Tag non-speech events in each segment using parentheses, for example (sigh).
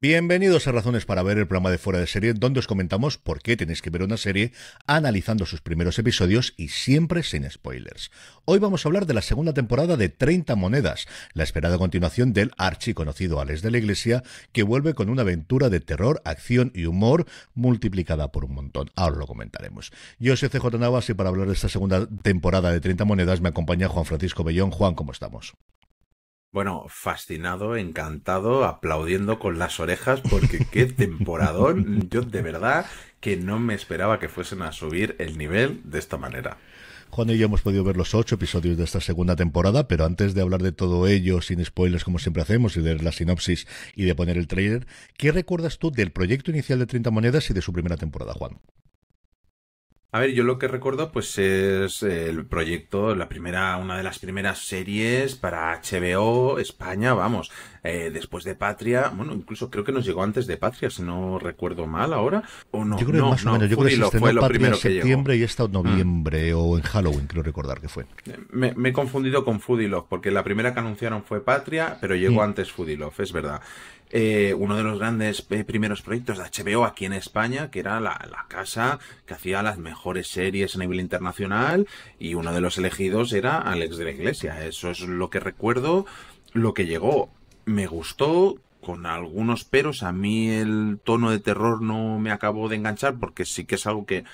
Bienvenidos a Razones para Ver, el programa de fuera de serie, donde os comentamos por qué tenéis que ver una serie, analizando sus primeros episodios y siempre sin spoilers. Hoy vamos a hablar de la segunda temporada de 30 Monedas, la esperada continuación del archiconocido Alex de la Iglesia, que vuelve con una aventura de terror, acción y humor multiplicada por un montón. Ahora lo comentaremos. Yo soy CJ Navas y para hablar de esta segunda temporada de 30 Monedas me acompaña Juan Francisco Bellón. Juan, ¿cómo estamos? Bueno, fascinado, encantado, aplaudiendo con las orejas, porque qué (laughs) temporadón. Yo de verdad que no me esperaba que fuesen a subir el nivel de esta manera. Juan y yo hemos podido ver los ocho episodios de esta segunda temporada, pero antes de hablar de todo ello, sin spoilers como siempre hacemos, y de la sinopsis y de poner el trailer, ¿qué recuerdas tú del proyecto inicial de 30 Monedas y de su primera temporada, Juan? A ver, yo lo que recuerdo pues es el proyecto, la primera, una de las primeras series para HBO España, vamos, eh, después de Patria, bueno, incluso creo que nos llegó antes de Patria, si no recuerdo mal ahora, o no. Yo creo no, más o menos, yo creo que fue primero en septiembre y esta en mm. noviembre o en Halloween, creo recordar que fue. Eh, me, he confundido con love porque la primera que anunciaron fue Patria, pero llegó mm. antes love es verdad. Eh, uno de los grandes eh, primeros proyectos de HBO aquí en España, que era la, casa que hacía las mejores series a nivel internacional, y uno de los elegidos era Alex de la Iglesia. Eso es lo que recuerdo, lo que llegó. Me gustó, con algunos peros. A mí el tono de terror no me acabó de enganchar, porque sí que es algo que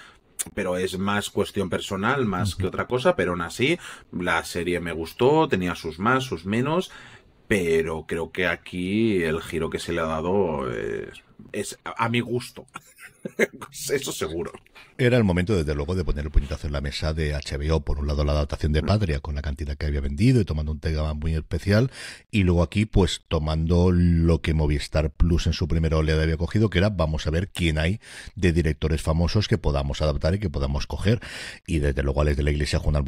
pero es más cuestión personal más que otra cosa, pero aún así la serie me gustó, tenía sus más, sus menos pero creo que aquí el giro que se le ha dado es es a, mi gusto. (laughs) Eso seguro. Era el momento, desde luego, de poner el puñetazo en la mesa de HBO, por un lado la adaptación de mm. Patria con la cantidad que había vendido y tomando un tema muy especial, y luego aquí, pues tomando lo que Movistar Plus en su primera oleada había cogido, que era vamos a ver quién hay de directores famosos que podamos adaptar y que podamos coger. Y desde luego Alex de la Iglesia junto,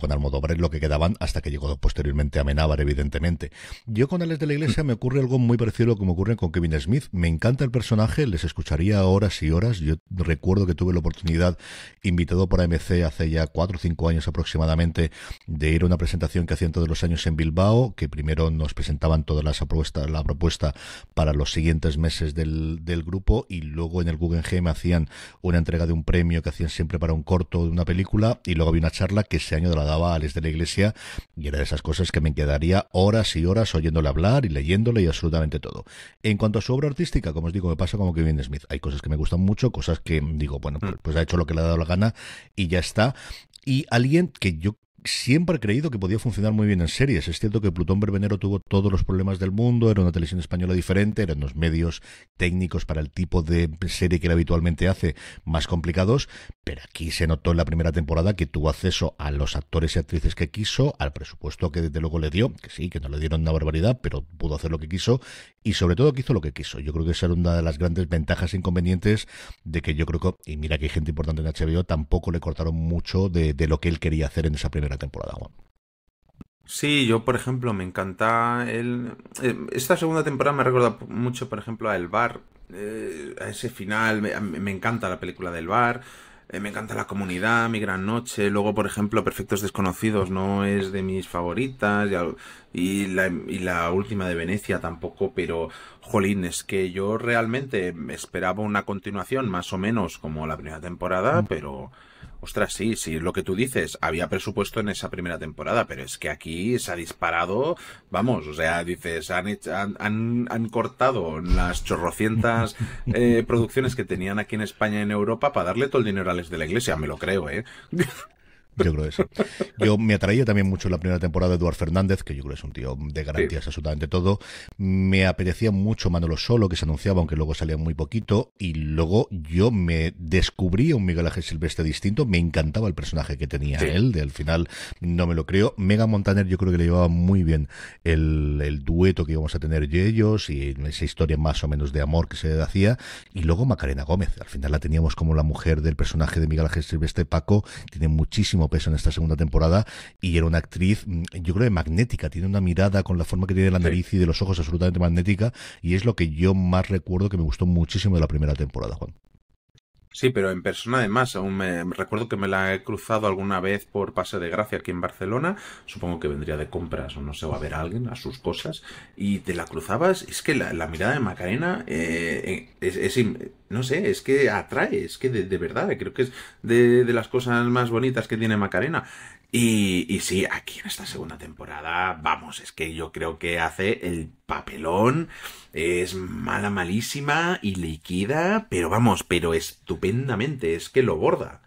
con Almodóvar es lo que quedaban hasta que llegó posteriormente a evidentemente. Yo con Alex de la Iglesia me ocurre algo muy parecido a lo que me ocurre con Kevin Smith. Me encanta el personaje, les escucharía horas y horas. Yo recuerdo que tuve la oportunidad, invitado por AMC hace ya cuatro o cinco años aproximadamente, de ir a una presentación que hacían todos los años en Bilbao, que primero nos presentaban todas las propuestas, la propuesta para los siguientes meses del, grupo, y luego en el Guggenheim hacían una entrega de un premio que hacían siempre para un corto de una película, y luego había una charla que ese año la daba a Alex de la Iglesia, y era de esas cosas que me quedaría horas y horas oyéndole hablar y leyéndole y absolutamente todo. En cuanto a su obra artística, como digo, me pasa como que Kevin Smith. Hay cosas que me gustan mucho, cosas que digo, bueno, mm. pues, pues ha hecho lo que le ha dado la gana y ya está. Y alguien que yo siempre he creído que podía funcionar muy bien en series. Es cierto que Plutón Berbenero tuvo todos los problemas del mundo, era una televisión española diferente, eran los medios técnicos para el tipo de serie que él habitualmente hace más complicados, pero aquí se notó en la primera temporada que tuvo acceso a los actores y actrices que quiso, al presupuesto que desde luego le dio, que sí, que no le dieron una barbaridad, pero pudo hacer lo que quiso y sobre todo que hizo lo que quiso. Yo creo que esa era una de las grandes ventajas e inconvenientes de que yo creo que, y mira que hay gente importante en HBO, tampoco le cortaron mucho de, de lo que él quería hacer en esa primera temporada, Sí, yo por ejemplo me encanta el... Eh, esta segunda temporada me recuerda mucho, por ejemplo, a El Bar, eh, a ese final, me, encanta la película del Bar, eh, me encanta la comunidad, Mi Gran Noche, luego por ejemplo Perfectos Desconocidos no es de mis favoritas y, la, y la última de Venecia tampoco, pero jolín, es que yo realmente esperaba una continuación más o menos como la primera temporada, pero... Ostras, sí, sí, lo que tú dices, había presupuesto en esa primera temporada, pero es que aquí se ha disparado, vamos, o sea, dices, han, han, han, cortado las chorrocientas (laughs) eh, producciones que tenían aquí en España y en Europa para darle todo el dinero a de la iglesia, me lo creo, ¿eh? Yo creo eso. Yo me atraía también mucho la primera temporada de Eduard Fernández, que yo creo que es un tío de garantías absolutamente todo. Me apetecía mucho Manolo Solo, que se anunciaba, aunque luego salía muy poquito. Y luego yo me descubrí un Miguel Ángel Silvestre distinto. Me encantaba el personaje que tenía él. De al final no me lo creo. Mega Montaner, yo creo que le llevaba muy bien el, el dueto que íbamos a tener y ellos y esa historia más o menos de amor que se hacía. Y luego Macarena Gómez. Al final la teníamos como la mujer del personaje de Miguel Ángel Silvestre Paco. Tiene muchísimo pesa peso en esta segunda temporada y era una actriz, mm, yo creo, magnética, tiene una mirada con la forma que tiene la nariz y de los ojos absolutamente magnética y es lo que yo más recuerdo que me gustó muchísimo de la primera temporada, Juan. Sí, pero en persona además, aún me recuerdo que me la he cruzado alguna vez por pase de gracia aquí en Barcelona, supongo que vendría de compras o no sé, va a ver a alguien, a sus cosas, y te la cruzabas, es que la, mirada de Macarena eh, eh es, es, no sé, es que atrae, es que de, verdad, creo que es de, de, las cosas más bonitas que tiene Macarena, y, sí, aquí en esta segunda temporada, vamos, es que yo creo que hace el papelón, es mala, malísima y líquida, pero vamos, pero estupendamente, es que lo borda.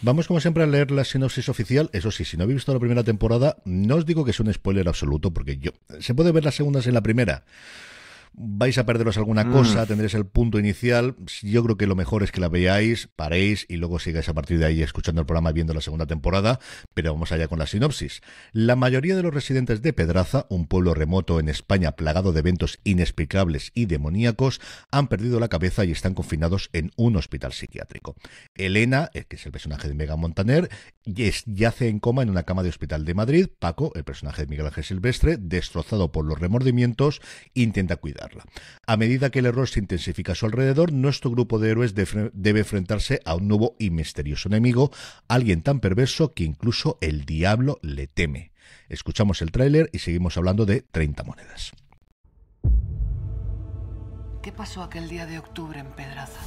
Vamos como siempre a leer la sinopsis oficial. Eso sí, si no habéis visto la primera temporada, no os digo que es un spoiler absoluto, porque yo... Se puede ver las segundas en la primera vais a perderos alguna mm. cosa, tendréis el punto inicial. Yo creo que lo mejor es que la veáis, paréis y luego sigáis a partir de ahí escuchando el programa y viendo la segunda temporada, pero vamos allá con la sinopsis. La mayoría de los residentes de Pedraza, un pueblo remoto en España plagado de eventos inexplicables y demoníacos, han perdido la cabeza y están confinados en un hospital psiquiátrico. Elena, eh, que es el personaje de Mega Montaner, yace en coma en una cama de hospital de Madrid. Paco, el personaje de Miguel Ángel Silvestre, destrozado por los remordimientos, intenta cuidar. A medida que el error se intensifica a su alrededor, nuestro grupo de héroes debe enfrentarse a un nuevo y misterioso enemigo, alguien tan perverso que incluso el diablo le teme. Escuchamos el tráiler y seguimos hablando de 30 monedas. ¿Qué pasó aquel día de octubre en Pedraza?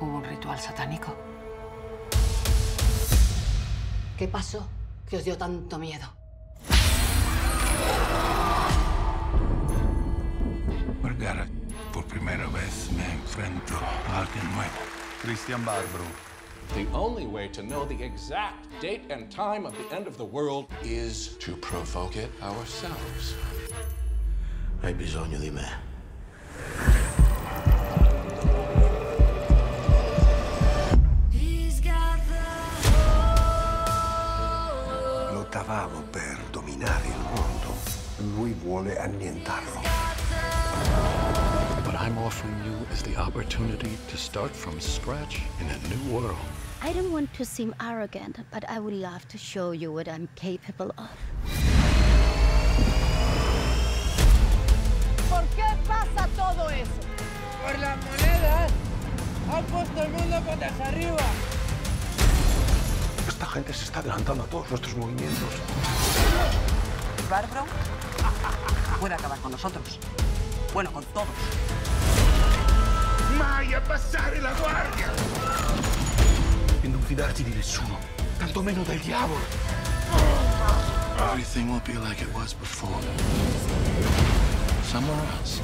Hubo un ritual satánico. ¿Qué pasó que os dio tanto miedo? Vergara. Por primera vez me enfrento a alguien nuovo. Cristian Barbro. The only way to know the exact date and time of the end of the world is to provoke it ourselves. Hai bisogno di me. Lottavamo per dominare il mondo. Lui vuole annientarlo. But I'm offering you as the opportunity to start from scratch in a new world. I don't want to seem arrogant, but I would love to show you what I'm capable of. ¿Por qué pasa todo eso? Por las monedas. Han puesto el mundo patas arriba. Esta gente se está adelantando a todos nuestros movimientos. Bárbaro puede acabar con nosotros. Bueno, con todos. Mai a passare la guardia! E non fidarti di nessuno, tantomeno del diavolo! Everything will be like it was before. Somewhere else.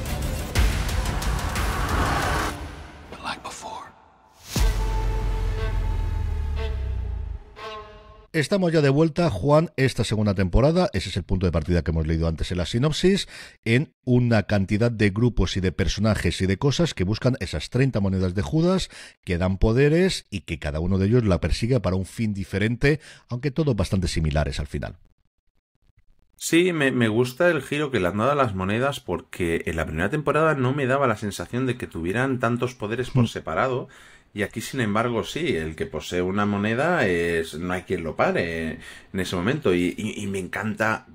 Estamos ya de vuelta, Juan, esta segunda temporada, ese es el punto de partida que hemos leído antes en la sinopsis, en una cantidad de grupos y de personajes y de cosas que buscan esas 30 monedas de Judas, que dan poderes y que cada uno de ellos la persigue para un fin diferente, aunque todos bastante similares al final. Sí, me, gusta el giro que le han dado a las monedas porque en la primera temporada no me daba la sensación de que tuvieran tantos poderes por mm. separado. Y aquí, sin embargo, sí, el que posee una moneda es no hay quien lo pare en ese momento. Y, me encanta,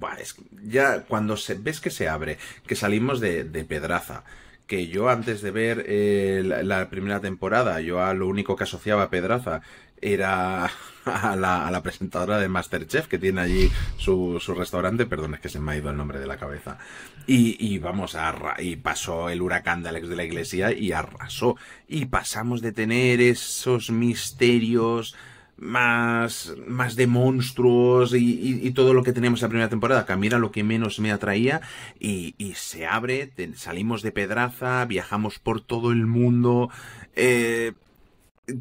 ya cuando se, ves que se abre, que salimos de, de pedraza, que yo antes de ver eh, la, primera temporada, yo a lo único que asociaba a Pedraza era (laughs) a la, presentadora de Masterchef que tiene allí su, restaurante. Perdón, es que se me ha ido el nombre de la cabeza. Y, vamos, a, y pasó el huracán de Alex de la Iglesia y arrasó. Y pasamos de tener esos misterios más, más de monstruos y, todo lo que teníamos en la primera temporada, que lo que menos me atraía, y, se abre, salimos de Pedraza, viajamos por todo el mundo, eh,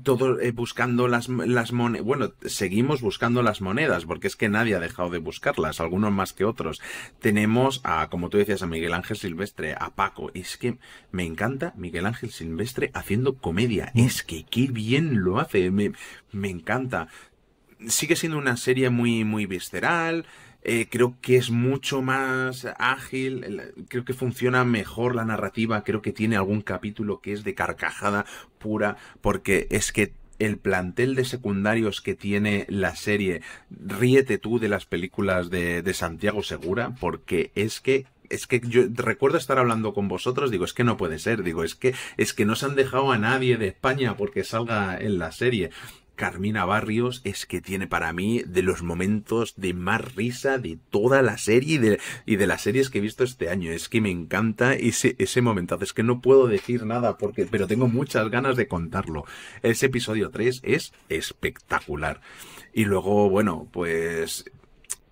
todo eh, buscando las, las monedas. Bueno, seguimos buscando las monedas, porque es que nadie ha dejado de buscarlas, algunos más que otros. Tenemos a, como tú decías, a Miguel Ángel Silvestre, a Paco. Es que me encanta Miguel Ángel Silvestre haciendo comedia. Es que qué bien lo hace. Me, me encanta. Sigue siendo una serie muy, muy visceral. Eh, creo que es mucho más ágil, creo que funciona mejor la narrativa, creo que tiene algún capítulo que es de carcajada pura, porque es que el plantel de secundarios que tiene la serie, ríete tú de las películas de, de Santiago Segura, porque es que es que yo recuerdo estar hablando con vosotros, digo, es que no puede ser, digo, es que, es que no se han dejado a nadie de España porque salga en la serie. Carmina Barrios es que tiene para mí de los momentos de más risa de toda la serie y de, las series que he visto este año. Es que me encanta ese, momento. Es que no puedo decir nada porque, pero tengo muchas ganas de contarlo. Ese episodio 3 es espectacular. Y luego, bueno, pues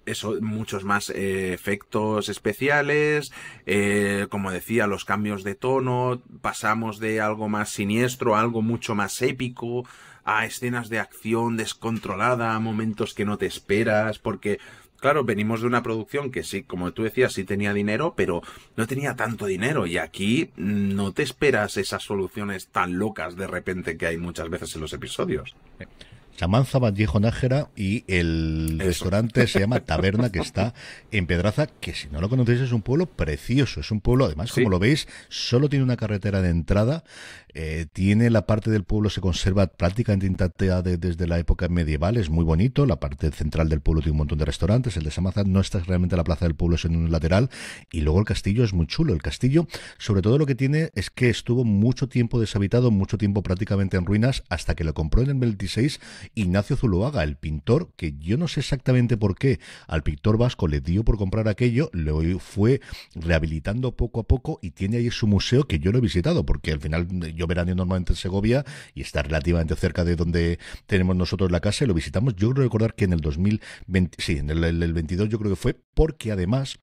eso, muchos más eh, efectos especiales, eh, como decía, los cambios de tono, pasamos de algo más siniestro a algo mucho más épico, a escenas de acción descontrolada, a momentos que no te esperas, porque claro, venimos de una producción que sí, como tú decías, sí tenía dinero, pero no tenía tanto dinero. Y aquí no te esperas esas soluciones tan locas de repente que hay muchas veces en los episodios. Chamanza Vallejo Nájera y el restaurante se llama Taberna, que está en Pedraza, que si no lo conocéis es un pueblo precioso, es un pueblo, además, como lo veis, solo tiene una carretera de entrada, eh, tiene la parte del pueblo se conserva prácticamente intacta desde la época medieval, es muy bonito, la parte central del pueblo tiene un montón de restaurantes, el de Samazán no está realmente la plaza del pueblo, es en un lateral, y luego el castillo es muy chulo, el castillo sobre todo lo que tiene es que estuvo mucho tiempo deshabitado, mucho tiempo prácticamente en ruinas, hasta que lo compró en el 26 Ignacio Zuloaga, el pintor, que yo no sé exactamente por qué al pintor vasco le dio por comprar aquello, lo fue rehabilitando poco a poco y tiene ahí su museo que yo no he visitado, porque al final eh, yo verano normalmente en Segovia y está relativamente cerca de donde tenemos nosotros la casa y lo visitamos. Yo creo recordar que en el 2020, sí, en el, 22 yo creo que fue porque además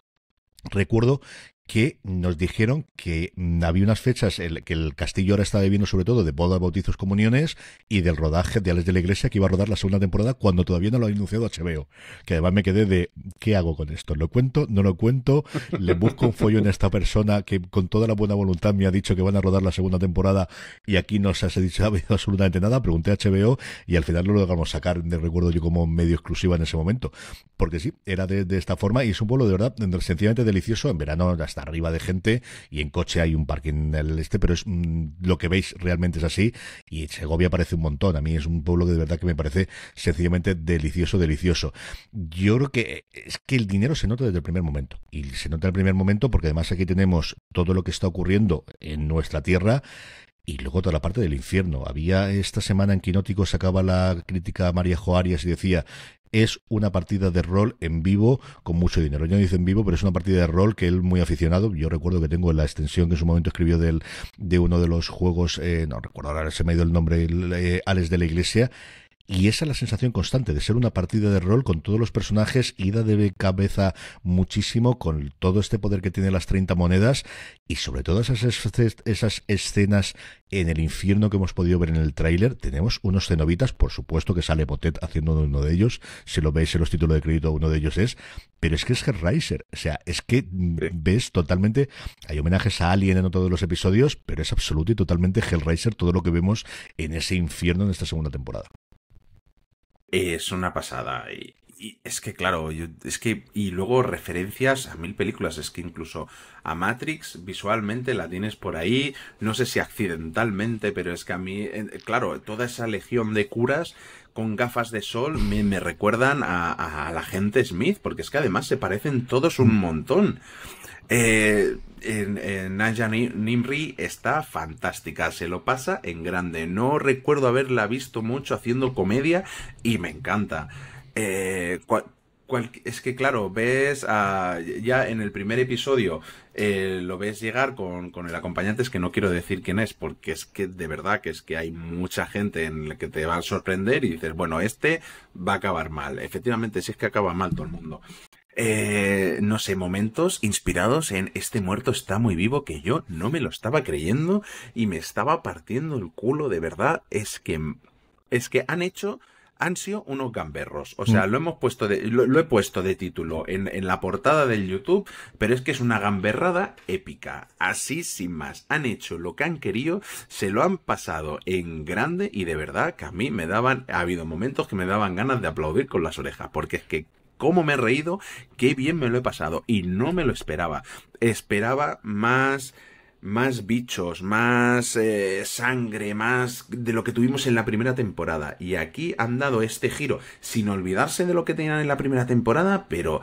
Recuerdo que nos dijeron que había unas fechas que el castillo ahora estaba viviendo sobre todo de bodas, bautizos, comuniones y del rodaje de Ales de la Iglesia que iba a rodar la segunda temporada cuando todavía no lo había anunciado HBO. Que además me quedé de ¿qué hago con esto? ¿Lo cuento? ¿No lo cuento? ¿Le busco un follo en esta persona que con toda la buena voluntad me ha dicho que van a rodar la segunda temporada y aquí no se ha dicho (laughs) absolutamente nada? Pregunté a HBO y al final lo logramos sacar, de recuerdo yo como medio exclusiva en ese momento. Porque sí, era de, esta forma y es un pueblo de verdad sencillamente delicioso en verano arriba de gente y en coche hay un en el este, pero es mm, lo que veis realmente es así y Segovia parece un montón. A mí es un pueblo que de verdad que me parece sencillamente delicioso, delicioso. Yo creo que eh, es que el dinero se nota desde el primer momento y se nota el primer momento porque además aquí tenemos todo lo que está ocurriendo en nuestra tierra y luego toda la parte del infierno. Había esta semana en Quinótico sacaba la crítica a María Joarias y decía es una partida de rol en vivo con mucho dinero. Yo no dice en vivo, pero es una partida de rol que él muy aficionado. Yo recuerdo que tengo la extensión que en su momento escribió del, de uno de los juegos, eh, no recuerdo ahora, se me ha ido el nombre, eh, Alex de la Iglesia y esa es la sensación constante de ser una partida de rol con todos los personajes, ida de cabeza muchísimo, con todo este poder que tiene las 30 monedas y sobre todo esas, esas escenas en el infierno que hemos podido ver en el tráiler. Tenemos unos cenobitas, por supuesto que sale Botet haciendo uno de ellos. Si lo veis en los títulos de crédito, uno de ellos es. Pero es que es Hellraiser. O sea, es que ves totalmente. Hay homenajes a Alien en todos los episodios, pero es absoluto y totalmente Hellraiser todo lo que vemos en ese infierno en esta segunda temporada es una pasada. Y, es que, claro, es que. Y luego referencias a mil películas. Es que incluso a Matrix visualmente la tienes por ahí. No sé si accidentalmente, pero es que a mí. Claro, toda esa legión de curas con gafas de sol me, recuerdan a, a, a la gente Smith, porque es que además se parecen todos un montón. Eh, en, Nimri está fantástica, se lo pasa en grande. No recuerdo haberla visto mucho haciendo comedia y me encanta. Eh, es que claro, ves ya en el primer episodio eh, lo ves llegar con, con, el acompañante, es que no quiero decir quién es, porque es que de verdad que es que hay mucha gente en la que te va a sorprender y dices, bueno, este va a acabar mal. Efectivamente, si es que acaba mal todo el mundo. Eh, no sé, momentos inspirados en este muerto está muy vivo que yo no me lo estaba creyendo y me estaba partiendo el culo de verdad. Es que, es que han hecho, han sido unos gamberros. O sea, mm. lo hemos puesto de, lo, he puesto de título en, en, la portada del YouTube, pero es que es una gamberrada épica. Así sin más. Han hecho lo que han querido, se lo han pasado en grande y de verdad que a mí me daban, ha habido momentos que me daban ganas de aplaudir con las orejas, porque es que cómo me he reído, qué bien me lo he pasado. Y no me lo esperaba. Esperaba más más bichos, más eh, sangre, más de lo que tuvimos en la primera temporada. Y aquí han dado este giro, sin olvidarse de lo que tenían en la primera temporada, pero,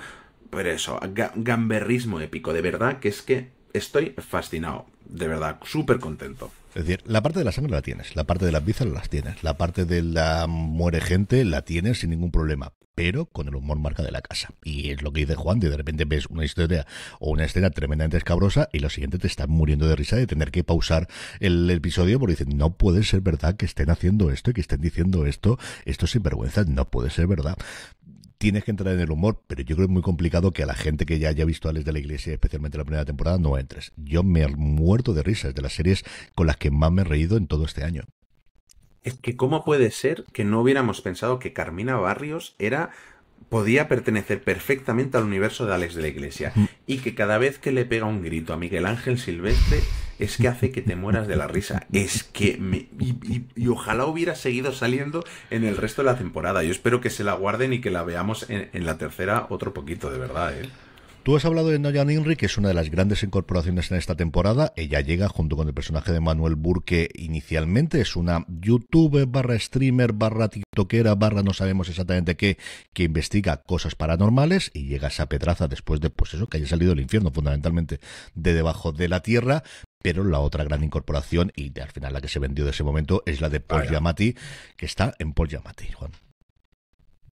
por eso, gamberrismo épico, de verdad que es que estoy fascinado, de verdad, súper contento. Es decir, la parte de la sangre la tienes, la parte de las bizas las tienes, la parte de la muere gente la tienes sin ningún problema, pero con el humor marca de la casa. Y es lo que dice Juan, de repente ves una historia o una escena tremendamente escabrosa y lo siguiente te está muriendo de risa de tener que pausar el episodio porque dicen, no puede ser verdad que estén haciendo esto y que estén diciendo esto, esto sin vergüenza, no puede ser verdad tienes que entrar en el humor, pero yo creo que es muy complicado que a la gente que ya haya visto a Les de la Iglesia, especialmente la primera temporada, no entres. Yo me he muerto de risas de las series con las que más me he reído en todo este año es que cómo puede ser que no hubiéramos pensado que Carmina Barrios era podía pertenecer perfectamente al universo de Alex de la Iglesia mm. y que cada vez que le pega un grito a Miguel Ángel Silvestre es que hace que te mueras de la risa. Es que y, ojalá hubiera seguido saliendo en el resto de la temporada. Yo espero que se la guarden y que la veamos en, en la tercera otro poquito, de verdad. ¿eh? Tú has hablado de Noyan Inri, que es una de las grandes incorporaciones en esta temporada. Ella llega junto con el personaje de Manuel Burke inicialmente. Es una youtuber barra streamer barra tiktokera barra no sabemos exactamente qué, que investiga cosas paranormales y llega a esa pedraza después de, pues eso, que haya salido el infierno fundamentalmente de debajo de la tierra. Pero la otra gran incorporación, y al final la que se vendió de ese momento, es la de Paul Yamati, que está en Paul Yamati, Juan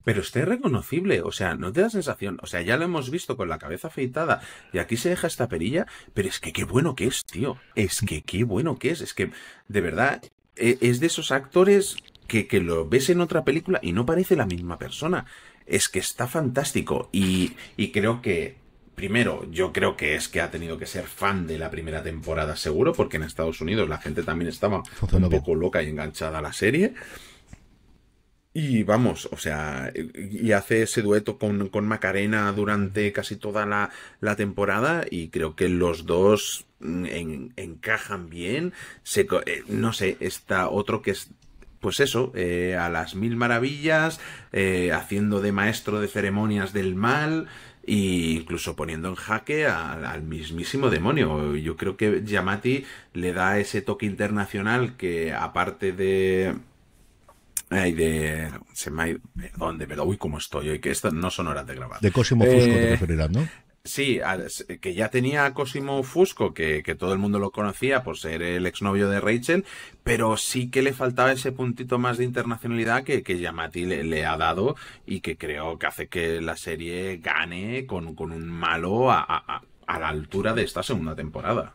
pero está reconocible, o sea, no te da sensación, o sea, ya lo hemos visto con la cabeza afeitada y aquí se deja esta perilla, pero es que qué bueno que es, tío, es que qué bueno que es, es que de verdad e, es de esos actores que, que lo ves en otra película y no parece la misma persona. Es que está fantástico y, y creo que Primero, yo creo que es que ha tenido que ser fan de la primera temporada, seguro, porque en Estados Unidos la gente también estaba un poco loca y enganchada a la serie. Y vamos, o sea, y hace ese dueto con, Macarena durante casi toda la, temporada y creo que los dos mm, encajan bien. Eh, no sé, está otro que es pues eso, eh, a las mil maravillas, eh, haciendo de maestro de ceremonias del mal e incluso poniendo en jaque al mismísimo demonio. Yo creo que Yamati le da ese toque internacional que aparte de Ay, de. Se me Uy, cómo estoy hoy, que estas no son horas de grabar. De Cosimo Fusco te eh, referirás, ¿no? Sí, que ya tenía a Cosimo Fusco, que, todo el mundo lo conocía por ser el exnovio de Rachel, pero sí que le faltaba ese puntito más de internacionalidad que, que Yamati le, ha dado y que creo que hace que la serie gane con, un malo a la altura de esta segunda temporada.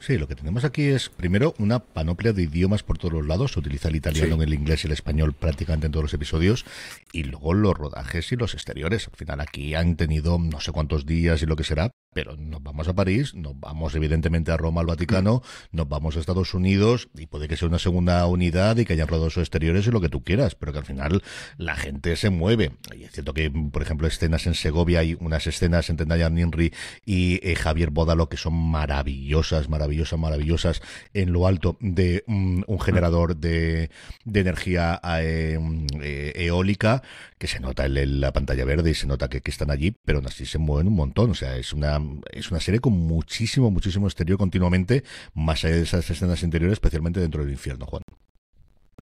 Sí, lo que tenemos aquí es, primero, una panoplia de idiomas por todos los lados. Se utiliza el italiano, el inglés y el español prácticamente en todos los episodios. Y luego los rodajes y los exteriores. Al final aquí han tenido no sé cuántos días y lo que será pero nos vamos a París, nos vamos evidentemente a Roma, al Vaticano, nos vamos a Estados Unidos y puede que sea una segunda unidad y que hayan sus exteriores y lo que tú quieras, pero que al final la gente se mueve. es cierto que, por ejemplo, escenas en Segovia, hay unas escenas entre Nayan Ninri y eh, Javier Bodalo que son maravillosas, maravillosas, maravillosas en lo alto de mm, un, generador de, energía eh, eh, eólica que se nota en la pantalla verde y se nota que, están allí, pero aún así se mueven un montón. O sea, es una es una serie con muchísimo, muchísimo exterior continuamente, más allá de esas escenas interiores, especialmente dentro del infierno, Juan.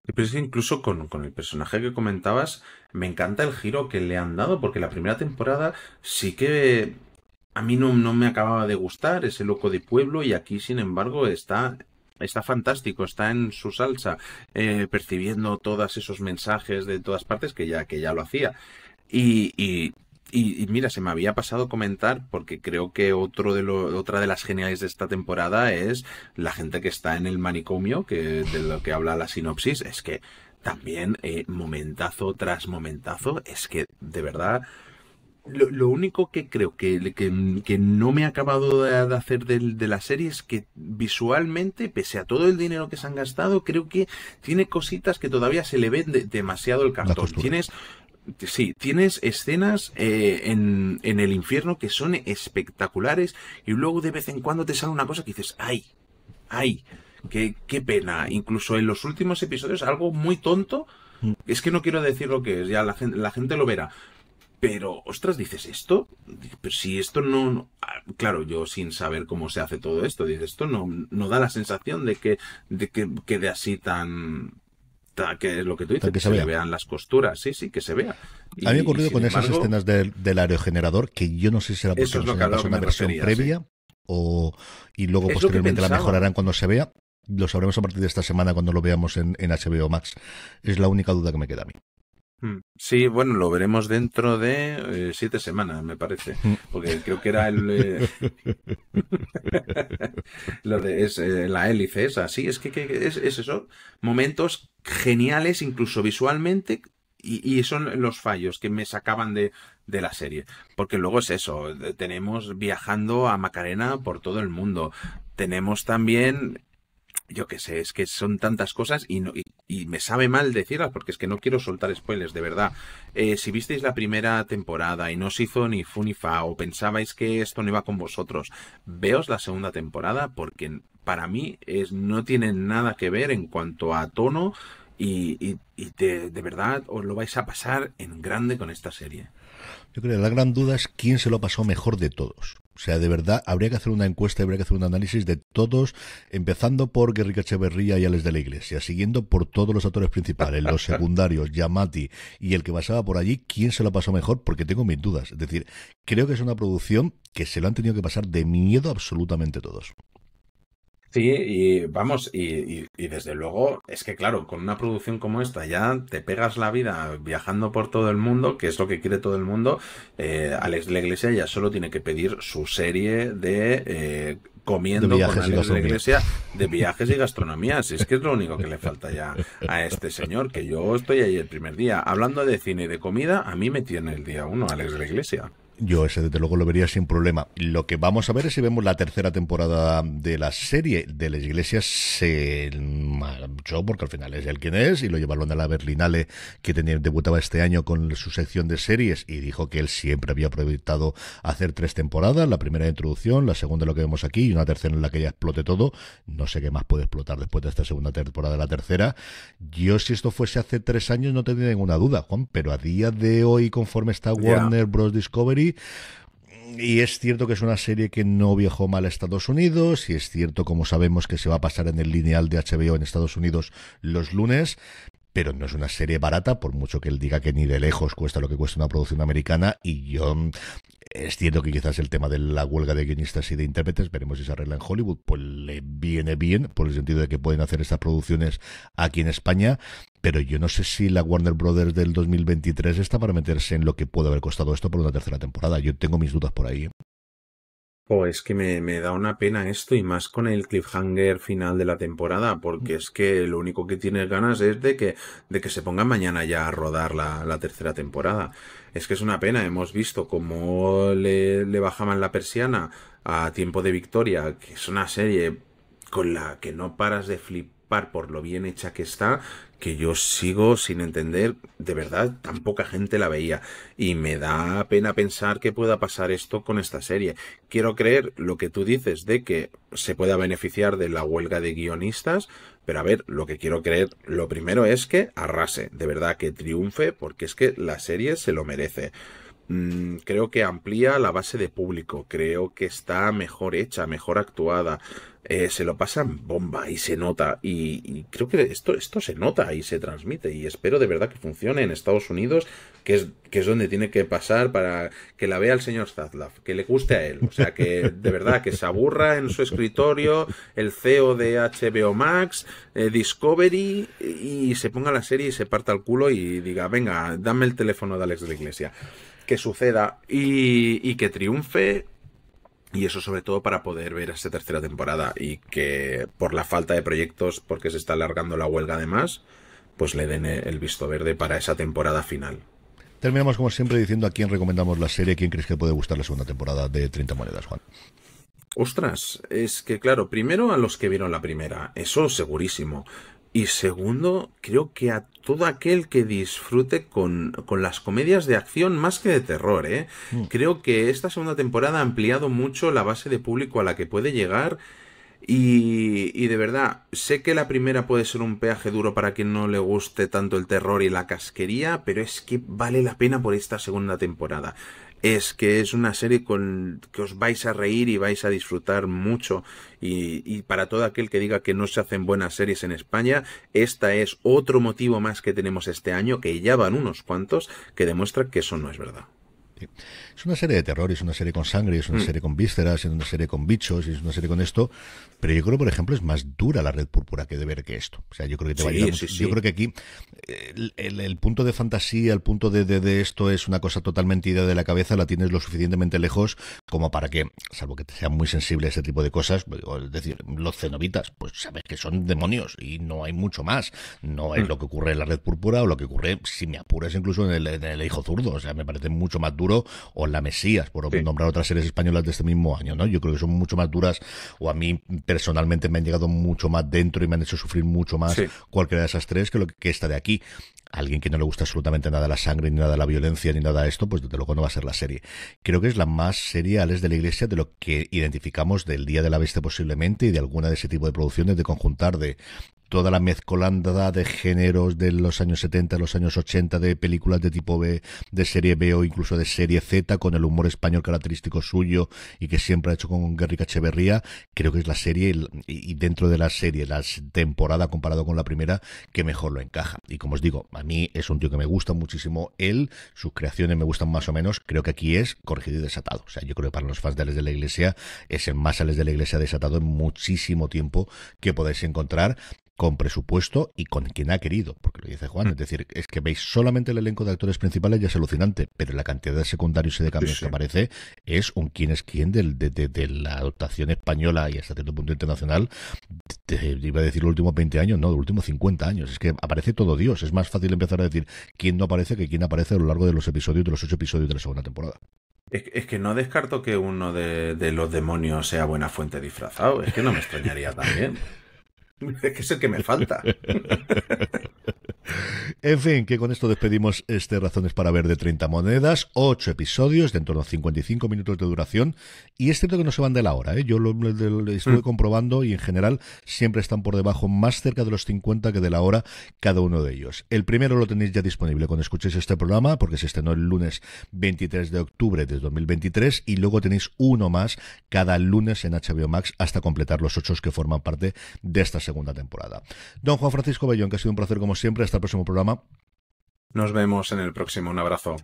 Pero pues incluso con, el personaje que comentabas, me encanta el giro que le han dado, porque la primera temporada sí que a mí no, me acababa de gustar ese loco de pueblo y aquí, sin embargo, está está fantástico, está en su salsa, eh, percibiendo todos esos mensajes de todas partes que ya, que ya lo hacía. y, y, mira, se me había pasado comentar, porque creo que otro de otra de las geniales de esta temporada es la gente que está en el manicomio, que de lo que habla la sinopsis, es que también eh, momentazo tras momentazo, es que de verdad... Lo, único que creo que, que, que, no me ha acabado de, hacer de, la serie es que visualmente, pese a todo el dinero que se han gastado, creo que tiene cositas que todavía se le ven demasiado el cartón. Tienes Sí, tienes escenas eh, en, el infierno que son espectaculares y luego de vez en cuando te sale una cosa que dices, ay, ay, qué, qué pena. Incluso en los últimos episodios, algo muy tonto, mm. es que no quiero decir lo que es, ya la gente, lo verá. Pero, ostras, dices esto, pero si esto no, ah, claro, yo sin saber cómo se hace todo esto, dices esto no, no da la sensación de que, de que quede así tan, que es lo que tú dices, que, se, vean las costuras, sí, sí, que se vea. a mí me ocurrido con esas escenas del, aerogenerador, que yo no sé si será posible una versión previa, o, y luego posteriormente la mejorarán cuando se vea. Lo sabremos a partir de esta semana cuando lo veamos en HBO Max. Es la única duda que me queda a mí. Mm, sí, bueno, lo veremos dentro de eh, siete semanas, me parece, mm. porque creo que era el... Eh, (laughs) es, eh, la hélice esa, sí, es que, es, eso, momentos geniales incluso visualmente y, son los fallos que me sacaban de, de la serie, porque luego es eso, tenemos viajando a Macarena por todo el mundo, tenemos también yo qué sé, es que son tantas cosas y, no, y, me sabe mal decirlas porque es que no quiero soltar spoilers, de verdad. Eh, si visteis la primera temporada y no os hizo ni funifa fa o pensabais que esto no iba con vosotros, veos la segunda temporada porque para mí es, no tiene nada que ver en cuanto a tono y, de verdad os lo vais a pasar en grande con esta serie. Yo creo que la gran duda es quién se lo pasó mejor de todos. O sea, de verdad, habría que hacer una encuesta, habría que hacer un análisis de todos, empezando por Guerrica Echeverría y Alex de la Iglesia, siguiendo por todos los actores principales, los (laughs) secundarios, Yamati y el que pasaba por allí, quién se lo pasó mejor, porque tengo mis dudas. Es decir, creo que es una producción que se lo han tenido que pasar de miedo absolutamente todos. Sí, y vamos, y, desde luego, es que claro, con una producción como esta ya te pegas la vida viajando por todo el mundo, que es lo que quiere todo el mundo. Eh, Alex La Iglesia ya solo tiene que pedir su serie de eh, comiendo con Alex La Iglesia de viajes y gastronomía. Si es que es lo único que le falta ya a este señor, que yo estoy ahí el primer día. Hablando de cine y de comida, a mí me tiene el día uno Alex La Iglesia. Yo ese desde luego lo vería sin problema. Lo que vamos a ver es si vemos la tercera temporada de la serie de las iglesias se marchó porque al final es él quien es y lo llevaron a la Berlinale que tenía, debutaba este año con su sección de series y dijo que él siempre había proyectado hacer tres temporadas, la primera introducción, la segunda lo que vemos aquí y una tercera en la que ya explote todo. No sé qué más puede explotar después de esta segunda temporada de la tercera. Yo si esto fuese hace tres años no tendría ninguna duda, Juan, pero a día de hoy conforme está Warner Bros. Discovery y es cierto que es una serie que no viajó mal a Estados Unidos, y es cierto, como sabemos, que se va a pasar en el lineal de HBO en Estados Unidos los lunes, pero no es una serie barata, por mucho que él diga que ni de lejos cuesta lo que cuesta una producción americana, y yo es cierto que quizás el tema de la huelga de guionistas y de intérpretes, veremos si se arregla en Hollywood, pues le viene bien, por el sentido de que pueden hacer estas producciones aquí en España, pero yo no sé si la Warner Brothers del 2023 está para meterse en lo que puede haber costado esto por una tercera temporada. Yo tengo mis dudas por ahí. ¿eh? O oh, es que me, da una pena esto y más con el cliffhanger final de la temporada, porque es que lo único que tienes ganas es de que, de que se ponga mañana ya a rodar la, tercera temporada. Es que es una pena, hemos visto cómo le, le bajaban la persiana a Tiempo de Victoria, que es una serie con la que no paras de flipar por lo bien hecha que está, que yo sigo sin entender, de verdad, tan poca gente la veía. Y me da pena pensar que pueda pasar esto con esta serie. Quiero creer lo que tú dices de que se pueda beneficiar de la huelga de guionistas, pero a ver, lo que quiero creer, lo primero es que arrase, de verdad, que triunfe, porque es que la serie se lo merece mm, creo que amplía la base de público, creo que está mejor hecha, mejor actuada, eh, se lo pasan bomba y se nota. Y, creo que esto, esto se nota y se transmite. Y espero de verdad que funcione en Estados Unidos, que es, que es donde tiene que pasar para que la vea el señor Zaslav, que le guste a él. O sea, que de verdad que se aburra en su escritorio, el CEO de HBO Max, eh, Discovery, y se ponga la serie y se parta el culo y diga, venga, dame el teléfono de Alex de la Iglesia. Que suceda y que triunfe y eso sobre todo para poder ver esta tercera temporada y que por la falta de proyectos, porque se está alargando la huelga además, pues le den el visto verde para esa temporada final. Terminamos como siempre diciendo a quién recomendamos la serie, quién crees que puede gustar la segunda temporada de 30 monedas, Juan. Ostras, es que claro, primero a los que vieron la primera, eso segurísimo. Y segundo, creo que a todo aquel que disfrute con, las comedias de acción más que de terror, ¿eh? Mm. Creo que esta segunda temporada ha ampliado mucho la base de público a la que puede llegar. Y, y, de verdad, sé que la primera puede ser un peaje duro para quien no le guste tanto el terror y la casquería, pero es que vale la pena por esta segunda temporada es que es una serie con que os vais a reír y vais a disfrutar mucho. Y, para todo aquel que diga que no se hacen buenas series en España, esta es otro motivo más que tenemos este año, que ya van unos cuantos, que demuestra que eso no es verdad. Es una serie de terror, es una serie con sangre, es una mm. serie con vísceras, es una serie con bichos, es una serie con esto. Pero yo creo, por ejemplo, es más dura la red púrpura que de ver que esto. O sea, yo creo que te va a mucho. Yo creo que aquí eh, el, punto de fantasía, el punto de, esto es una cosa totalmente idea de la cabeza, la tienes lo suficientemente lejos como para que, salvo que te sea muy sensible a ese tipo de cosas, pues es decir, los cenobitas, pues sabes que son demonios y no hay mucho más. No es mm. lo que ocurre en la red púrpura o lo que ocurre, si me apuras, incluso en el, hijo zurdo. O sea, me parece mucho más duro la Mesías, por nombrar otras series españolas de este mismo año, ¿no? Yo creo que son mucho más duras o a mí personalmente me han llegado mucho más dentro y me han hecho sufrir mucho más cualquiera de esas tres que lo que esta de aquí alguien que no le gusta absolutamente nada la sangre, ni nada la violencia, ni nada esto, pues desde luego no va a ser la serie. Creo que es la más serial es de la Iglesia, de lo que identificamos del Día de la Bestia posiblemente y de alguna de ese tipo de producciones, de conjuntar de toda la mezcolanda de géneros de los años 70, los años 80, de películas de tipo B, de serie B o incluso de serie Z, con el humor español característico suyo y que siempre ha hecho con Gary Echeverría, creo que es la serie y dentro de la serie, la temporada comparado con la primera, que mejor lo encaja. Y como os digo, a mí es un tío que me gusta muchísimo él, sus creaciones me gustan más o menos, creo que aquí es corregido y desatado. O sea, yo creo que para los fans de Ales de la Iglesia es el más Ales de la Iglesia desatado en muchísimo tiempo que podéis encontrar con presupuesto y con quien ha querido, porque lo dice Juan, mm. es decir, es que veis solamente el elenco de actores principales y es alucinante, pero la cantidad de secundarios y de cambios que aparece es un quién es quién de, la adaptación española y hasta cierto punto internacional, iba a decir los últimos 20 años, no, los últimos 50 años, es que aparece todo Dios, es más fácil empezar a decir quién no aparece que quién aparece a lo largo de los episodios, de los ocho episodios de la segunda temporada. Es, que no descarto que uno de, de, los demonios sea buena fuente disfrazado. Es que no me extrañaría también. (laughs) Es (laughs) que es el que me falta. (laughs) En fin, que con esto despedimos este Razones para Ver de 30 Monedas, 8 episodios de en torno a 55 minutos de duración. Y es cierto que no se van de la hora, ¿eh? yo lo, estuve mm. comprobando y en general siempre están por debajo, más cerca de los 50 que de la hora cada uno de ellos. El primero lo tenéis ya disponible cuando escuchéis este programa, porque se estrenó el lunes 23 de octubre de 2023, y luego tenéis uno más cada lunes en HBO Max hasta completar los ocho que forman parte de esta segunda temporada. Don Juan Francisco Bellón, que ha sido un placer como siempre hasta el próximo programa. Nos vemos en el próximo. Un abrazo.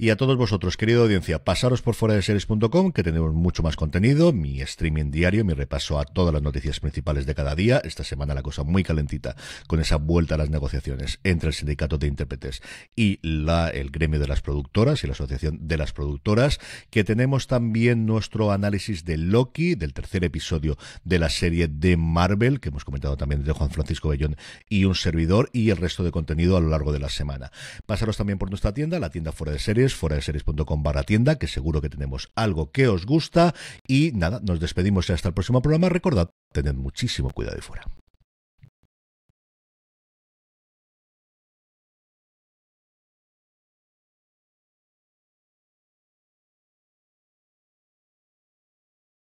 Y a todos vosotros, querida audiencia, pasaros por fuera de series.com, que tenemos mucho más contenido, mi streaming diario, mi repaso a todas las noticias principales de cada día. Esta semana la cosa muy calentita, con esa vuelta a las negociaciones entre el sindicato de intérpretes y la, el gremio de las productoras y la asociación de las productoras, que tenemos también nuestro análisis de Loki, del tercer episodio de la serie de Marvel, que hemos comentado también de Juan Francisco Bellón y un servidor, y el resto de contenido a lo largo de la semana. Pasaros también por nuestra tienda, la tienda fuera de series fuera de series.com barra tienda, que seguro que tenemos algo que os gusta. Y nada, nos despedimos y hasta el próximo programa. Recordad, tened muchísimo cuidado de fuera.